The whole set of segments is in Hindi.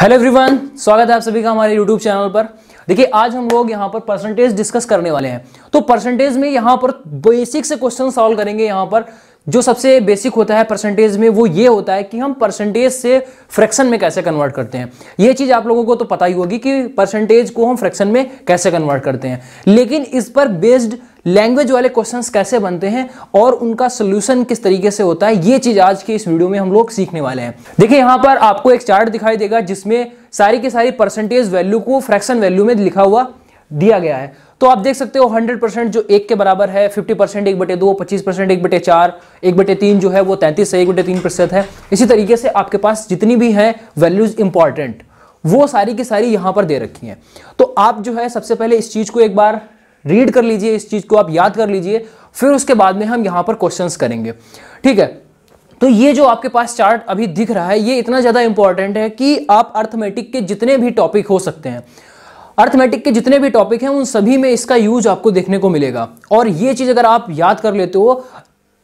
हेलो एवरीवन स्वागत है आप सभी का हमारे यूट्यूब चैनल पर देखिए आज हम लोग यहाँ पर परसेंटेज डिस्कस करने वाले हैं तो परसेंटेज में यहाँ पर बेसिक से क्वेश्चन सॉल्व करेंगे यहाँ पर जो सबसे बेसिक होता है परसेंटेज में वो ये होता है कि हम परसेंटेज से फ्रैक्शन में कैसे कन्वर्ट करते हैं ये चीज़ आप लोगों को तो पता ही होगी कि परसेंटेज को हम फ्रैक्शन में कैसे कन्वर्ट करते हैं लेकिन इस पर बेस्ड लैंग्वेज वाले क्वेश्चंस कैसे बनते हैं और उनका सोल्यूशन किस तरीके से होता है ये चीज़ आज के इस वीडियो में हम लोग सीखने वाले हैं देखिए यहां पर आपको एक चार्ट दिखाई देगा जिसमें सारी की सारी परसेंटेज वैल्यू को फ्रैक्शन वैल्यू में लिखा हुआ दिया गया है तो आप देख सकते हो 100 परसेंट जो एक के बराबर है 50 परसेंट एक बटे दो पच्चीस परसेंट एक बटे चार एक बटे तीन जो है वो 33 से एक बटे तीन प्रतिशत है इसी तरीके से आपके पास जितनी भी हैं वैल्यूज इंपॉर्टेंट वो सारी की सारी यहां पर दे रखी हैं तो आप जो है सबसे पहले इस चीज़ को एक बार रीड कर लीजिए इस चीज़ को आप याद कर लीजिए फिर उसके बाद में हम यहाँ पर क्वेश्चन करेंगे ठीक है तो ये जो आपके पास चार्ट अभी दिख रहा है ये इतना ज़्यादा इंपॉर्टेंट है कि आप अर्थमेटिक के जितने भी टॉपिक हो सकते हैं अर्थमेटिक के जितने भी टॉपिक हैं उन सभी में इसका यूज आपको देखने को मिलेगा और ये चीज़ अगर आप याद कर लेते हो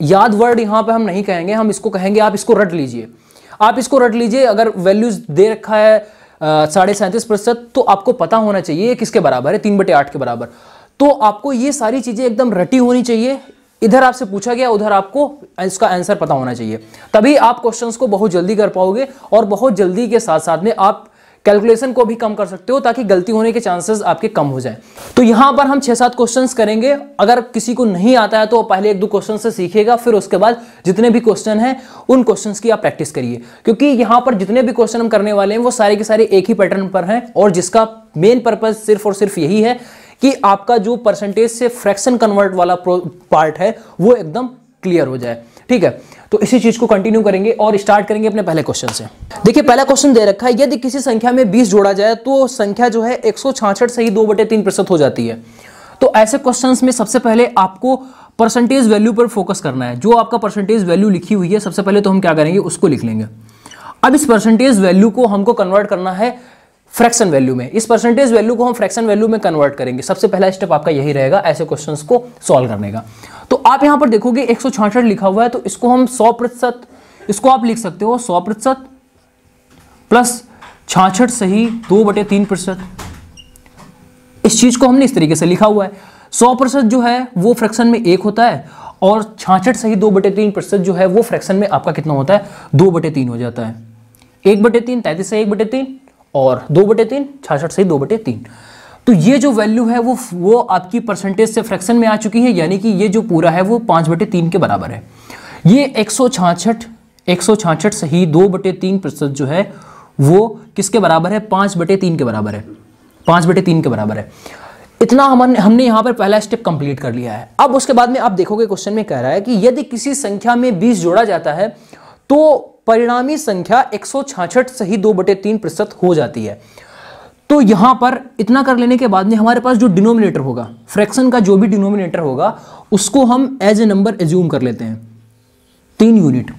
याद वर्ड यहां पे हम नहीं कहेंगे हम इसको कहेंगे आप इसको रट लीजिए आप इसको रट लीजिए अगर वैल्यूज दे रखा है साढ़े सैंतीस प्रतिशत तो आपको पता होना चाहिए किसके बराबर है तीन बटे आठ के बराबर तो आपको ये सारी चीज़ें एकदम रटी होनी चाहिए इधर आपसे पूछा गया उधर आपको इसका आंसर पता होना चाहिए तभी आप क्वेश्चंस को बहुत जल्दी कर पाओगे और बहुत जल्दी के साथ साथ में आप कैलकुलेशन को भी कम कर सकते हो ताकि गलती होने के चांसेस आपके कम हो जाए तो यहाँ पर हम छः सात क्वेश्चंस करेंगे अगर किसी को नहीं आता है तो पहले एक दो क्वेश्चन से सीखेगा फिर उसके बाद जितने भी क्वेश्चन हैं उन क्वेश्चंस की आप प्रैक्टिस करिए क्योंकि यहाँ पर जितने भी क्वेश्चन हम करने वाले हैं वो सारे के सारे एक ही पैटर्न पर हैं और जिसका मेन पर्पज सिर्फ और सिर्फ यही है कि आपका जो परसेंटेज से फ्रैक्शन कन्वर्ट वाला पार्ट है वो एकदम क्लियर हो जाए ठीक है तो इसी चीज को कंटिन्यू करेंगे और स्टार्ट करेंगे अपने पहले क्वेश्चन से देखिए पहला क्वेश्चन दे रखा है यदि किसी संख्या में बीस जोड़ा जाए तो संख्या जो है एक से ही दो बटे प्रतिशत हो जाती है तो ऐसे क्वेश्चंस में सबसे पहले आपको परसेंटेज वैल्यू पर फोकस करना है जो आपका परसेंटेज वैल्यू लिखी हुई है सबसे पहले तो हम क्या करेंगे उसको लिख लेंगे अब इस परसेंटेज वैल्यू को हमको कन्वर्ट करना है फ्रैक्शन वैल्यू में इस परसेंटेज वैल्यू को हम फ्रैक्शन वैल्यू में कन्वर्ट करेंगे सबसे पहला स्टेप आपका यही रहेगा ऐसे क्वेश्चंस को सॉल्व करने का तो आप यहां पर देखोगे एक लिखा हुआ है तो इसको हम सौ प्रतिशत इसको आप लिख सकते हो सौ प्रतिशत प्लस छाछठ सही दो बटे तीन प्रतिशत इस चीज को हमने इस तरीके से लिखा हुआ है सौ प्रतिशत जो है वो फ्रैक्शन में एक होता है और छाछठ सही दो बटे तीन प्रतिशत जो है वो फ्रैक्शन में आपका कितना होता है दो बटे तीन हो जाता है एक बटे तीन तैतीस से एक बटे तीन और दो बटे तीन छाछठ सही दो बटे तीन तो ये जो वैल्यू है वो वो आपकी परसेंटेज से फ्रैक्शन में आ चुकी है यानी कि ये जो पूरा है वो पाँच बटे तीन के बराबर है ये एक सौ छाछठ एक सौ छाछठ सही दो बटे तीन प्रतिशत जो है वो किसके बराबर है पाँच बटे तीन के बराबर है पाँच बटे तीन के बराबर है इतना हमने हमने यहाँ पर पहला स्टेप कंप्लीट कर लिया है अब उसके बाद में आप देखोगे क्वेश्चन में कह रहा है कि यदि किसी संख्या में बीस जोड़ा जाता है तो परिणामी संख्या एक सौ से सही दो बटे तीन प्रतिशत हो जाती है तो यहां पर इतना कर लेने के बाद में हमारे पास जो डिनोमिनेटर होगा फ्रैक्शन का जो भी डिनोमिनेटर होगा उसको हम एज ए नंबर एज्यूम कर लेते हैं तीन यूनिट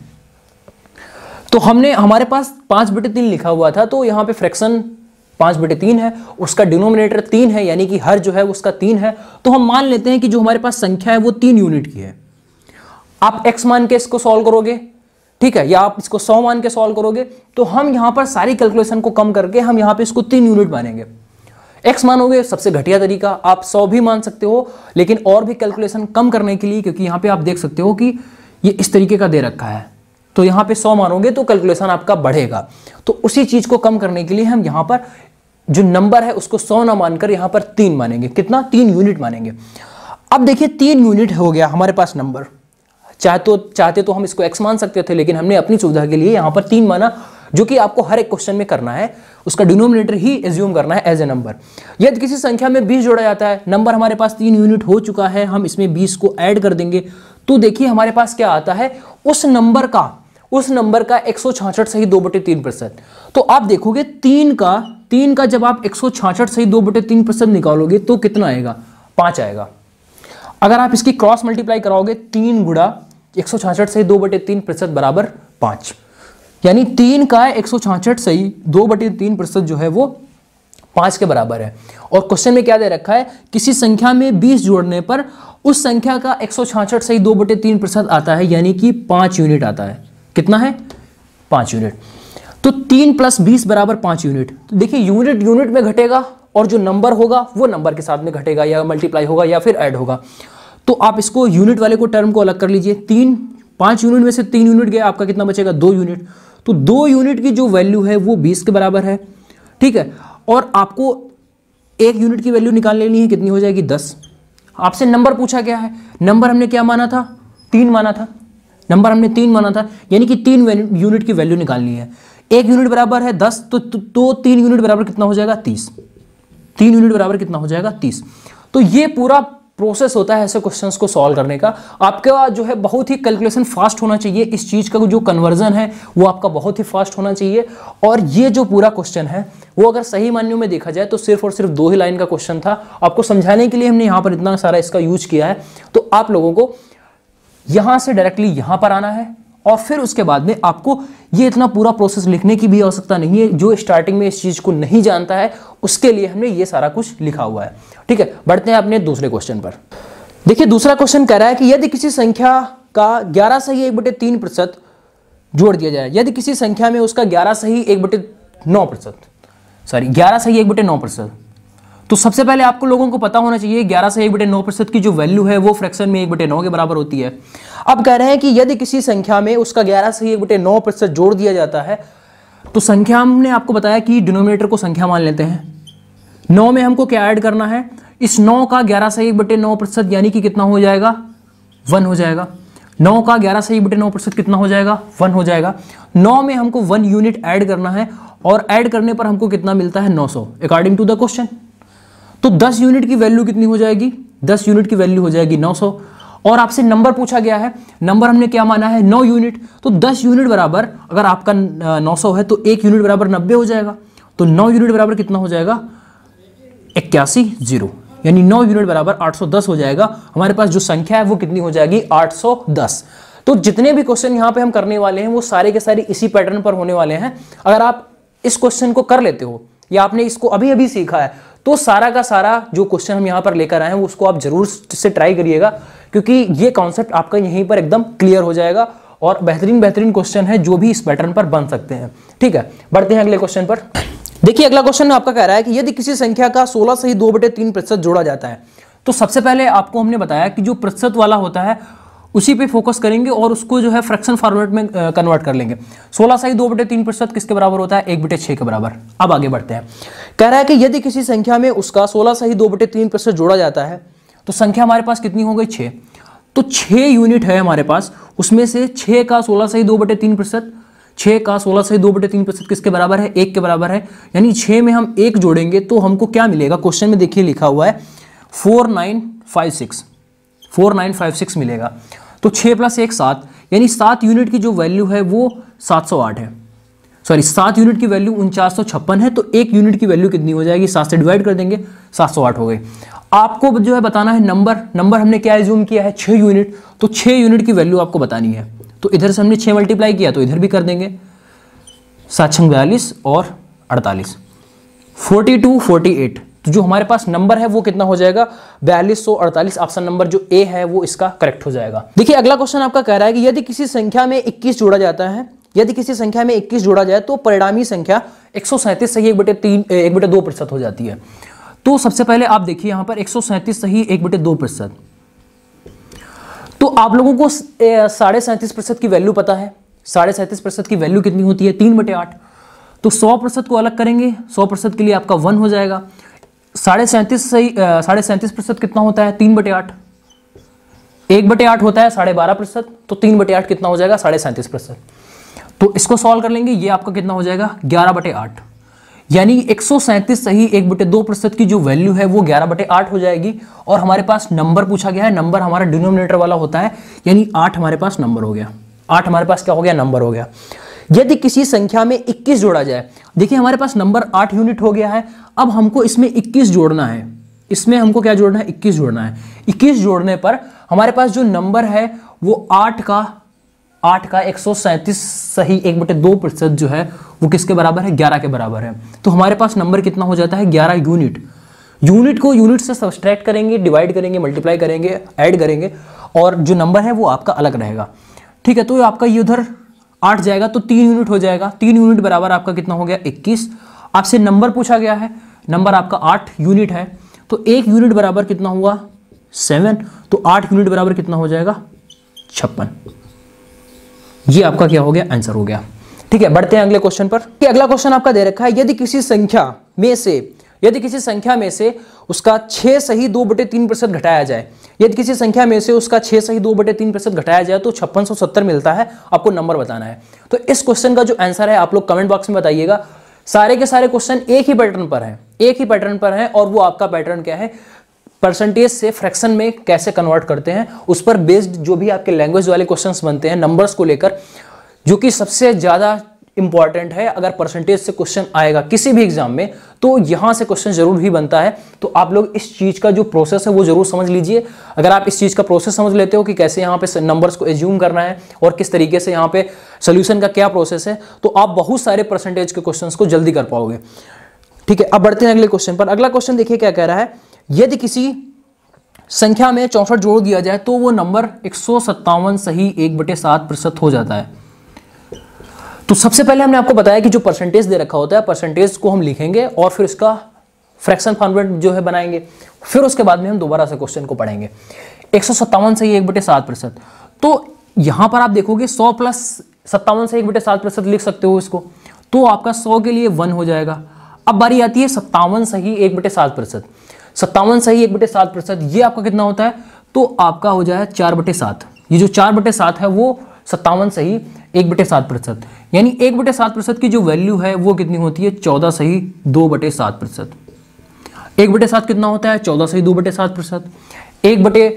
तो हमने हमारे पास पांच बटे तीन लिखा हुआ था तो यहां पे फ्रैक्शन पांच बटे तीन है उसका डिनोमिनेटर तीन है यानी कि हर जो है उसका तीन है तो हम मान लेते हैं कि जो हमारे पास संख्या है वो तीन यूनिट की है आप एक्स मान के इसको सॉल्व करोगे ठीक है या आप इसको सौ मान के सॉल्व करोगे तो हम यहां पर सारी कैलकुलेशन को कम करके हम यहां पे इसको तीन यूनिट मानेंगे एक्स मानोगे सबसे घटिया तरीका आप सौ भी मान सकते हो लेकिन और भी कैलकुलेशन कम करने के लिए क्योंकि यहां पे आप देख सकते हो कि ये इस तरीके का दे रखा है तो यहां पे सौ मानोगे तो कैलकुलेशन आपका बढ़ेगा तो उसी चीज को कम करने के लिए हम यहां पर जो नंबर है उसको सौ ना मानकर यहां पर तीन मानेंगे कितना तीन यूनिट मानेंगे अब देखिए तीन यूनिट हो गया हमारे पास नंबर चाहे तो चाहते तो हम इसको एक्स मान सकते थे लेकिन हमने अपनी सुविधा के लिए यहाँ पर तीन माना जो कि आपको हर एक क्वेश्चन में करना है उसका डिनोमिनेटर ही एज्यूम करना है एज ए नंबर यदि किसी संख्या में बीस जोड़ा जाता है नंबर हमारे पास तीन यूनिट हो चुका है हम इसमें बीस को ऐड कर देंगे तो देखिए हमारे पास क्या आता है उस नंबर का उस नंबर का एक सही दो बटे तीन प्रतिशत तो आप देखोगे तीन का तीन का जब आप एक सौ दो बटे तीन प्रतिशत निकालोगे तो कितना आएगा पांच आएगा अगर आप इसकी क्रॉस मल्टीप्लाई कराओगे तीन गुड़ा एक से दो बटे तीन प्रतिशत बराबर पांच यानी तीन का एक सौ छाछठ से दो बटे तीन प्रतिशत जो है वो पांच के बराबर है और क्वेश्चन में क्या दे रखा है किसी संख्या में बीस जोड़ने पर उस संख्या का एक सौ छाछठ से दो बटे तीन प्रतिशत आता है यानी कि पांच यूनिट आता है कितना है पांच यूनिट तो तीन प्लस बीस बराबर पांच यूनिट तो देखिए यूनिट यूनिट में घटेगा और जो नंबर होगा वो नंबर के साथ में घटेगा या मल्टीप्लाई होगा या फिर ऐड होगा तो आप इसको यूनिट वाले को टर्म को अलग कर लीजिए तीन पांच यूनिट में से तीन यूनिट गया आपका कितना बचेगा दो यूनिट तो दो यूनिट की जो वैल्यू है वो बीस के बराबर है ठीक है और आपको एक यूनिट की वैल्यू निकाल लेनी है कितनी हो जाएगी दस आपसे नंबर पूछा गया है नंबर हमने क्या माना था तीन माना था नंबर हमने तीन माना था यानी कि तीन यूनिट की वैल्यू निकालनी है एक यूनिट बराबर है दस तो, तो, तो तीन यूनिट बराबर कितना हो जाएगा तीस तीन यूनिट बराबर कितना हो जाएगा तीस तो ये पूरा प्रोसेस होता है ऐसे क्वेश्चन को सॉल्व करने का आपके बाद जो है बहुत ही कैलकुलेशन फास्ट होना चाहिए इस चीज़ का जो कन्वर्जन है वो आपका बहुत ही फास्ट होना चाहिए और ये जो पूरा क्वेश्चन है वो अगर सही मान्यों में देखा जाए तो सिर्फ और सिर्फ दो ही लाइन का क्वेश्चन था आपको समझाने के लिए हमने यहाँ पर इतना सारा इसका यूज किया है तो आप लोगों को यहाँ से डायरेक्टली यहाँ पर आना है और फिर उसके बाद में आपको ये इतना पूरा प्रोसेस लिखने की भी आवश्यकता नहीं है जो स्टार्टिंग में इस चीज़ को नहीं जानता है उसके लिए हमने ये सारा कुछ लिखा हुआ है ठीक है बढ़ते हैं अपने दूसरे क्वेश्चन पर देखिए दूसरा क्वेश्चन कह रहा है कि यदि किसी संख्या का ग्यारह सही एक बटे तीन प्रतिशत जोड़ दिया जाए यदि किसी संख्या में उसका ग्यारह सही एक बटे नौ प्रतिशत सॉरी ग्यारह सही एक बटे नौ प्रतिशत तो सबसे पहले आपको लोगों को पता होना चाहिए ग्यारह से एक बटे नौ प्रतिशत की जो वैल्यू है वो फ्रैक्शन में एक बटे नौ के बराबर होती है अब कह रहे हैं कि यदि किसी संख्या में उसका ग्यारह से एक बटे नौ प्रतिशत जोड़ दिया जाता है तो संख्या हमने आपको बताया कि डिनोमिनेटर को संख्या मान लेते हैं नौ में हमको क्या ऐड करना है इस नौ का ग्यारह से एक बटे नौ प्रतिशत यानी कि कितना हो जाएगा वन हो जाएगा नौ का ग्यारह से एक बटे नौ प्रतिशत कितना हो जाएगा वन हो जाएगा नौ में हमको वन यूनिट ऐड करना है और ऐड करने पर हमको कितना मिलता है नौ सौ अकॉर्डिंग टू द क्वेश्चन तो 10 यूनिट की वैल्यू कितनी हो जाएगी 10 यूनिट की वैल्यू हो जाएगी 900 और आपसे नंबर पूछा गया है नंबर हमने क्या माना है 9 यूनिट तो 10 यूनिट बराबर अगर आपका 900 है तो एक यूनिट बराबर 90 हो जाएगा तो 9 यूनिट बराबर कितना हो जाएगा इक्यासी जीरो यानी 9 यूनिट बराबर 810 हो जाएगा हमारे पास जो संख्या है वो कितनी हो जाएगी 810 तो जितने भी क्वेश्चन यहां पे हम करने वाले हैं वो सारे के सारे इसी पैटर्न पर होने वाले हैं अगर आप इस क्वेश्चन को कर लेते हो या आपने इसको अभी अभी सीखा है तो सारा का सारा जो क्वेश्चन हम यहाँ पर लेकर आए हैं उसको आप जरूर से ट्राई करिएगा क्योंकि ये कॉन्सेप्ट आपका यहीं पर एकदम क्लियर हो जाएगा और बेहतरीन बेहतरीन क्वेश्चन है जो भी इस पैटर्न पर बन सकते हैं ठीक है बढ़ते हैं अगले क्वेश्चन पर देखिए अगला क्वेश्चन आपका कह रहा है कि यदि किसी संख्या का 16 से ही दो बटे तीन प्रतिशत जोड़ा जाता है तो सबसे पहले आपको हमने बताया कि जो प्रतिशत वाला होता है उसी पे फोकस करेंगे और उसको जो है फ्रैक्शन फॉर्मेट में कन्वर्ट कर लेंगे सोलह सही दो बटे तीन प्रतिशत किसके बराबर होता है एक बटे छह के बराबर अब आगे बढ़ते हैं कह रहा है कि यदि किसी संख्या में उसका सोलह सही दो बटे तीन प्रतिशत जोड़ा जाता है तो संख्या हमारे पास कितनी हो गई छः तो छह यूनिट है हमारे पास उसमें से छह का सोलह सही दो बटे तीन प्रतिशत छह का सोलह सही दो बटे तीन प्रतिशत किसके बराबर है एक के बराबर है यानी छह में हम एक जोड़ेंगे तो हमको क्या मिलेगा क्वेश्चन में देखिए लिखा हुआ है four nine five six four nine five six मिलेगा तो छः प्लस एक सात यानी सात यूनिट की जो वैल्यू है वो सात सौ आठ है सॉरी सात यूनिट की वैल्यू उनचास सौ छप्पन है तो एक यूनिट की वैल्यू कितनी हो जाएगी सात से डिवाइड कर देंगे सात सौ आठ हो गई आपको जो है बताना है नंबर नंबर हमने क्या एज्यूम किया है छः यूनिट तो छः यूनिट की वैल्यू आपको बतानी है तो इधर से हमने छः मल्टीप्लाई किया तो इधर भी कर देंगे सात छंग बयालीस और अड़तालीस फोर्टी टू फोर्टी एट तो जो हमारे पास नंबर है वो कितना हो जाएगा बयालीस ऑप्शन नंबर जो ए है वो इसका करेक्ट हो जाएगा देखिए अगला क्वेश्चन आपका कह रहा है कि यदि किसी संख्या में इक्कीस जोड़ा जाता है यदि किसी संख्या में 21 जोड़ा जाए तो परिणामी संख्या एक से एक बटे तीन एक बटे दो प्रतिशत हो जाती है तो सबसे पहले आप देखिए यहां पर एक से सही एक बटे दो प्रतिशत तो आप लोगों को साढ़े सैंतीस प्रतिशत की वैल्यू पता है साढ़े सैंतीस प्रतिशत की वैल्यू कितनी होती है तीन बटे आठ तो सौ प्रतिशत को अलग करेंगे सौ प्रतिशत के लिए आपका वन हो जाएगा साढ़े सैंतीस से साढ़े सैंतीस प्रतिशत कितना होता है तीन बटे आठ एक बटे आठ होता है साढ़े बारह प्रतिशत तो तीन बटे आठ कितना हो जाएगा साढ़े सैंतीस प्रतिशत तो इसको सॉल्व कर लेंगे ये आपका कितना हो जाएगा ग्यारह बटे आठ यानी एक सौ सैंतीस सही एक बटे दो प्रतिशत की जो वैल्यू है वो ग्यारह बटे आठ हो जाएगी और हमारे पास नंबर पूछा गया है नंबर हमारा डिनोमिनेटर वाला होता है यानी आठ हमारे पास नंबर हो गया आठ हमारे पास क्या हो गया नंबर हो गया यदि किसी संख्या में 21 जोड़ा जाए देखिए हमारे पास नंबर 8 यूनिट हो गया है अब हमको इसमें 21 जोड़ना है इसमें हमको क्या जोड़ना है 21 जोड़ना है 21 जोड़ने पर हमारे पास जो नंबर है वो 8 का 8 का एक सही एक बटे दो प्रतिशत जो है वो किसके बराबर है ग्यारह के बराबर है तो हमारे पास नंबर कितना हो जाता है ग्यारह यूनिट यूनिट को यूनिट से सब्सट्रैक्ट करेंगे डिवाइड करेंगे मल्टीप्लाई करेंगे ऐड करेंगे और जो नंबर है वो आपका अलग रहेगा ठीक है तो आपका ये उधर आठ जाएगा तो तीन यूनिट हो जाएगा तीन यूनिट बराबर आपका कितना हो गया इक्कीस आपसे नंबर पूछा गया है नंबर आपका आठ यूनिट है तो एक यूनिट बराबर कितना हुआ सेवन तो आठ यूनिट बराबर कितना हो जाएगा छप्पन ये आपका क्या हो गया आंसर हो गया ठीक है बढ़ते हैं अगले क्वेश्चन पर कि अगला क्वेश्चन आपका दे रखा है यदि किसी संख्या में से यदि किसी संख्या में से उसका छह सही दो बटे तीन प्रतिशत घटाया जाए यदि किसी संख्या में से उसका छह सही दो बटे तीन प्रतिशत घटाया जाए तो छप्पन सौ सत्तर मिलता है आपको नंबर बताना है तो इस क्वेश्चन का जो आंसर है आप लोग कमेंट बॉक्स में बताइएगा सारे के सारे क्वेश्चन एक ही पैटर्न पर है एक ही पैटर्न पर है और वो आपका पैटर्न क्या है परसेंटेज से फ्रैक्शन में कैसे कन्वर्ट करते हैं उस पर बेस्ड जो भी आपके लैंग्वेज वाले क्वेश्चंस बनते हैं नंबर्स को लेकर जो कि सबसे ज़्यादा इंपॉर्टेंट है अगर परसेंटेज से क्वेश्चन आएगा किसी भी एग्जाम में तो यहां से क्वेश्चन जरूर भी बनता है तो आप लोग इस चीज़ का जो प्रोसेस है वो जरूर समझ लीजिए अगर आप इस चीज़ का प्रोसेस समझ लेते हो कि कैसे यहां पे नंबर्स को एज्यूम करना है और किस तरीके से यहां पे सोल्यूशन का क्या प्रोसेस है तो आप बहुत सारे परसेंटेज के क्वेश्चन को जल्दी कर पाओगे ठीक है अब बढ़ते हैं अगले क्वेश्चन पर अगला क्वेश्चन देखिए क्या कह रहा है यदि किसी संख्या में चौसठ जोड़ दिया जाए तो वो नंबर एक सही एक बटे सात प्रतिशत हो जाता है तो सबसे पहले हमने आपको बताया कि जो परसेंटेज दे रखा होता है परसेंटेज को हम लिखेंगे और फिर उसका फ्रैक्शन फॉर्मेट जो है बनाएंगे फिर उसके बाद में हम दोबारा से क्वेश्चन को पढ़ेंगे एक से ही एक बटे सात प्रतिशत तो यहाँ पर आप देखोगे सौ प्लस सत्तावन से एक बटे सात प्रतिशत लिख सकते हो इसको तो आपका सौ के लिए वन हो जाएगा अब बारी आती है सत्तावन से ही एक बटे सात प्रतिशत सत्तावन से ही एक बटे सात प्रतिशत ये आपका कितना होता है तो आपका हो जाए चार बटे सात ये जो चार बटे सात है वो सत्तावन सही एक बटे सात प्रतिशत यानी एक बटे सात प्रतिशत की जो वैल्यू है वो कितनी होती है चौदह सही दो बटे सात प्रतिशत एक बटे सात कितना होता है चौदह सही दो बटे सात प्रतिशत एक बटे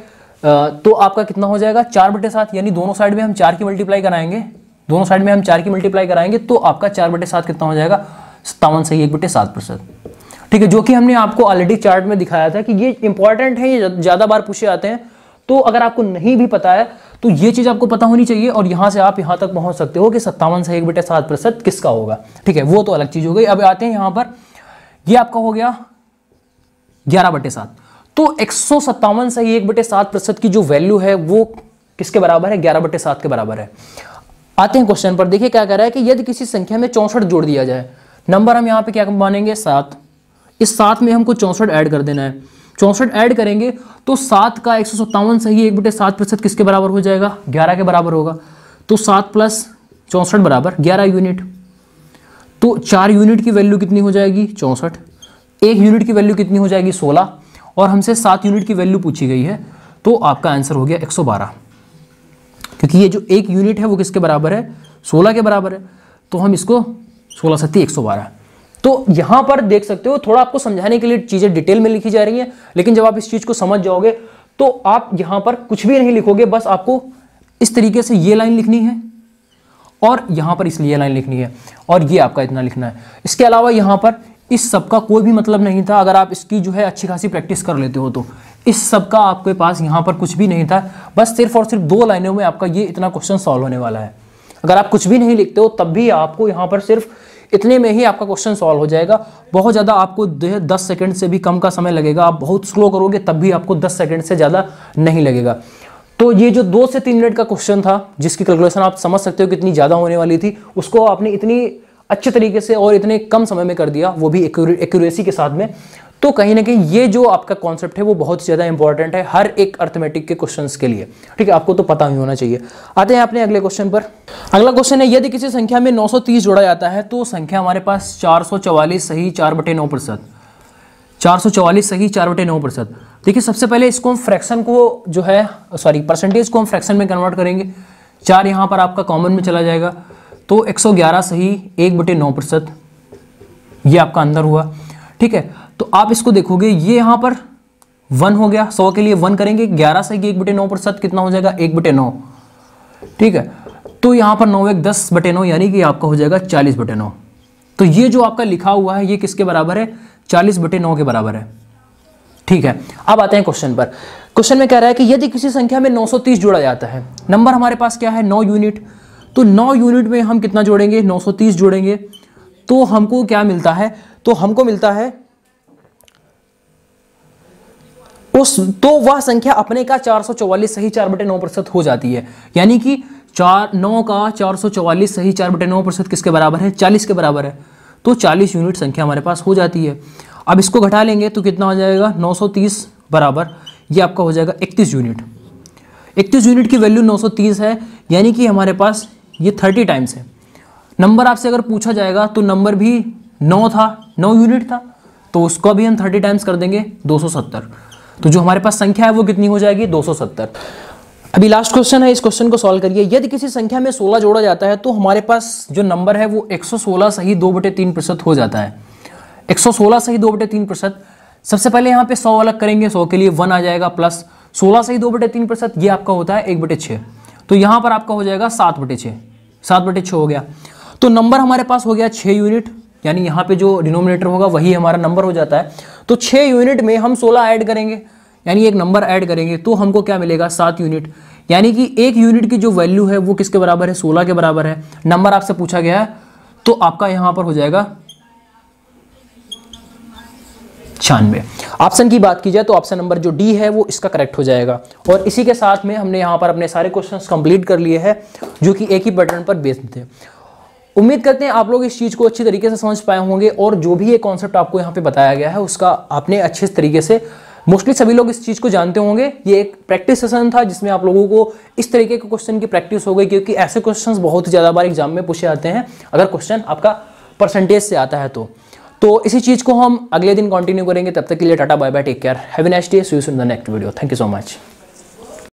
तो आपका कितना हो जाएगा चार बटे सात यानी दोनों साइड में हम चार की मल्टीप्लाई कराएंगे दोनों साइड में हम चार की मल्टीप्लाई कराएंगे तो आपका चार बटे सात कितना हो जाएगा सत्तावन सही एक बटे सात प्रतिशत ठीक है जो कि हमने आपको ऑलरेडी चार्ट में दिखाया था कि ये इंपॉर्टेंट है ये ज़्यादा बार पूछे आते हैं तो अगर आपको नहीं भी पता है तो ये चीज़ आपको पता होनी चाहिए और यहां से आप यहां तक पहुंच सकते हो कि सत्तावन से एक बेटे सात प्रतिशत किसका होगा ठीक है वो तो अलग चीज़ हो गई अब आते हैं यहां पर ये आपका हो गया ग्यारह बटे सात तो एक सौ सत्तावन से एक बटे सात प्रतिशत की जो वैल्यू है वो किसके बराबर है ग्यारह बटे सात के बराबर है आते हैं क्वेश्चन पर देखिए क्या कह रहा है कि यदि किसी संख्या में चौंसठ जोड़ दिया जाए नंबर हम यहाँ पर क्या मानेंगे सात इस सात में हमको चौंसठ ऐड कर देना है चौंसठ ऐड करेंगे तो सात का एक सौ सत्तावन सही एक बटे सात प्रतिशत किसके बराबर हो जाएगा ग्यारह के बराबर होगा तो सात प्लस चौंसठ बराबर ग्यारह यूनिट तो चार यूनिट की वैल्यू कितनी हो जाएगी चौंसठ एक यूनिट की वैल्यू कितनी हो जाएगी सोलह और हमसे सात यूनिट की वैल्यू पूछी गई है तो आपका आंसर हो गया एक सौ बारह क्योंकि ये जो एक यूनिट है वो किसके बराबर है सोलह के बराबर है तो हम इसको सोलह सत्ती एक सौ बारह तो यहां पर देख सकते हो थोड़ा आपको समझाने के लिए चीजें डिटेल में लिखी जा रही हैं लेकिन जब आप इस चीज को समझ जाओगे तो आप यहां पर कुछ भी नहीं लिखोगे बस आपको इस तरीके से ये लाइन लिखनी है और यहां पर इसलिए लाइन लिखनी है और ये आपका इतना लिखना है इसके अलावा यहां पर इस सब का कोई भी मतलब नहीं था अगर आप इसकी जो है अच्छी खासी प्रैक्टिस कर लेते हो तो इस सब का आपके पास यहां पर कुछ भी नहीं था बस सिर्फ और सिर्फ दो लाइनों में आपका ये इतना क्वेश्चन सॉल्व होने वाला है अगर आप कुछ भी नहीं लिखते हो तब भी आपको यहाँ पर सिर्फ इतने में ही आपका क्वेश्चन सॉल्व हो जाएगा बहुत ज़्यादा आपको दस सेकेंड से भी कम का समय लगेगा आप बहुत स्लो करोगे तब भी आपको दस सेकेंड से ज़्यादा नहीं लगेगा तो ये जो दो से तीन मिनट का क्वेश्चन था जिसकी कैलकुलेशन आप समझ सकते हो कितनी ज़्यादा होने वाली थी उसको आपने इतनी अच्छे तरीके से और इतने कम समय में कर दिया वो भी एक्यूरेसी के साथ में तो कहीं ना कहीं ये जो आपका कॉन्सेप्ट है वो बहुत ज़्यादा इंपॉर्टेंट है हर एक अर्थमेटिक के क्वेश्चंस के लिए ठीक है आपको तो पता ही होना चाहिए आते हैं अपने अगले क्वेश्चन पर अगला क्वेश्चन है यदि किसी संख्या में 930 जोड़ा जाता है तो संख्या हमारे पास चार सही चार बटे नौ प्रतिशत चार सही चार बटे नौ प्रतिशत देखिए सबसे पहले इसको हम फ्रैक्शन को जो है सॉरी परसेंटेज को हम फ्रैक्शन में कन्वर्ट करेंगे चार यहाँ पर आपका कॉमन में चला जाएगा तो 111 सही एक बटे नौ प्रतिशत ये आपका अंदर हुआ ठीक है तो आप इसको देखोगे ये यहां पर वन हो गया सौ के लिए वन करेंगे ग्यारह से एक बटे नौ प्रतिशत कितना हो जाएगा एक बटे नौ ठीक है तो यहां पर नौ एक दस बटे नौ यानी कि आपका हो जाएगा चालीस बटे नौ तो ये जो आपका लिखा हुआ है ये किसके बराबर है चालीस बटे नौ के बराबर है ठीक है अब आते हैं क्वेश्चन पर क्वेश्चन में कह रहा है कि यदि किसी संख्या में 930 जोड़ा जाता है नंबर हमारे पास क्या है 9 यूनिट तो 9 यूनिट में हम कितना जोड़ेंगे 930 जोड़ेंगे तो हमको क्या मिलता है तो हमको मिलता है तो तो वह संख्या अपने का 444 सही चार बटे नौ प्रतिशत हो जाती है यानी कि चार नौ का 444 सही चार बटे नौ प्रतिशत किसके बराबर है 40 के बराबर है तो 40 यूनिट संख्या हमारे पास हो जाती है अब इसको घटा लेंगे तो कितना हो जाएगा 930 बराबर ये आपका हो जाएगा 31 यूनिट 31 यूनिट की वैल्यू 930 है यानी कि हमारे पास ये 30 टाइम्स है नंबर आपसे अगर पूछा जाएगा तो नंबर भी नौ था नौ यूनिट था तो उसको भी हम थर्टी टाइम्स कर देंगे 270 तो जो हमारे पास संख्या है वो कितनी हो जाएगी 270 अभी लास्ट क्वेश्चन है इस क्वेश्चन को सॉल्व करिए यदि किसी संख्या में 16 जोड़ा जाता है तो हमारे पास जो नंबर है वो 116 सही दो बटे तीन प्रतिशत हो जाता है 116 सही दो बटे तीन प्रतिशत सबसे पहले यहाँ पे 100 अलग करेंगे 100 के लिए वन आ जाएगा प्लस 16 सही दो बटे तीन प्रतिशत ये आपका होता है एक बटे तो यहाँ पर आपका हो जाएगा सात बटे सात बटे छः हो गया तो नंबर हमारे पास हो गया छः यूनिट यानी यहाँ पे जो डिनोमिनेटर होगा वही हमारा नंबर हो जाता है तो छः यूनिट में हम सोलह ऐड करेंगे यानी एक नंबर ऐड करेंगे तो हमको क्या मिलेगा सात यूनिट यानी कि एक यूनिट की जो वैल्यू है वो किसके बराबर है सोलह के बराबर है नंबर आपसे पूछा गया है तो आपका यहाँ पर हो जाएगा छियानवे ऑप्शन की बात की जाए तो ऑप्शन नंबर जो डी है वो इसका करेक्ट हो जाएगा और इसी के साथ में हमने यहाँ पर अपने सारे क्वेश्चंस कंप्लीट कर लिए हैं जो कि एक ही पैटर्न पर बेस्ड थे उम्मीद करते हैं आप लोग इस चीज़ को अच्छी तरीके से समझ पाए होंगे और जो भी ये कॉन्सेप्ट आपको यहाँ पे बताया गया है उसका आपने अच्छे तरीके से मोस्टली सभी लोग इस चीज़ को जानते होंगे ये एक प्रैक्टिस सेशन था जिसमें आप लोगों को इस तरीके के क्वेश्चन की प्रैक्टिस हो गई क्योंकि ऐसे क्वेश्चन बहुत ज़्यादा बार एग्जाम में पूछे जाते हैं अगर क्वेश्चन आपका परसेंटेज से आता है तो तो इसी चीज़ को हम अगले दिन कंटिन्यू करेंगे तब तक के लिए ta-ta bye bye take care have a next day see you in the next video thank you so much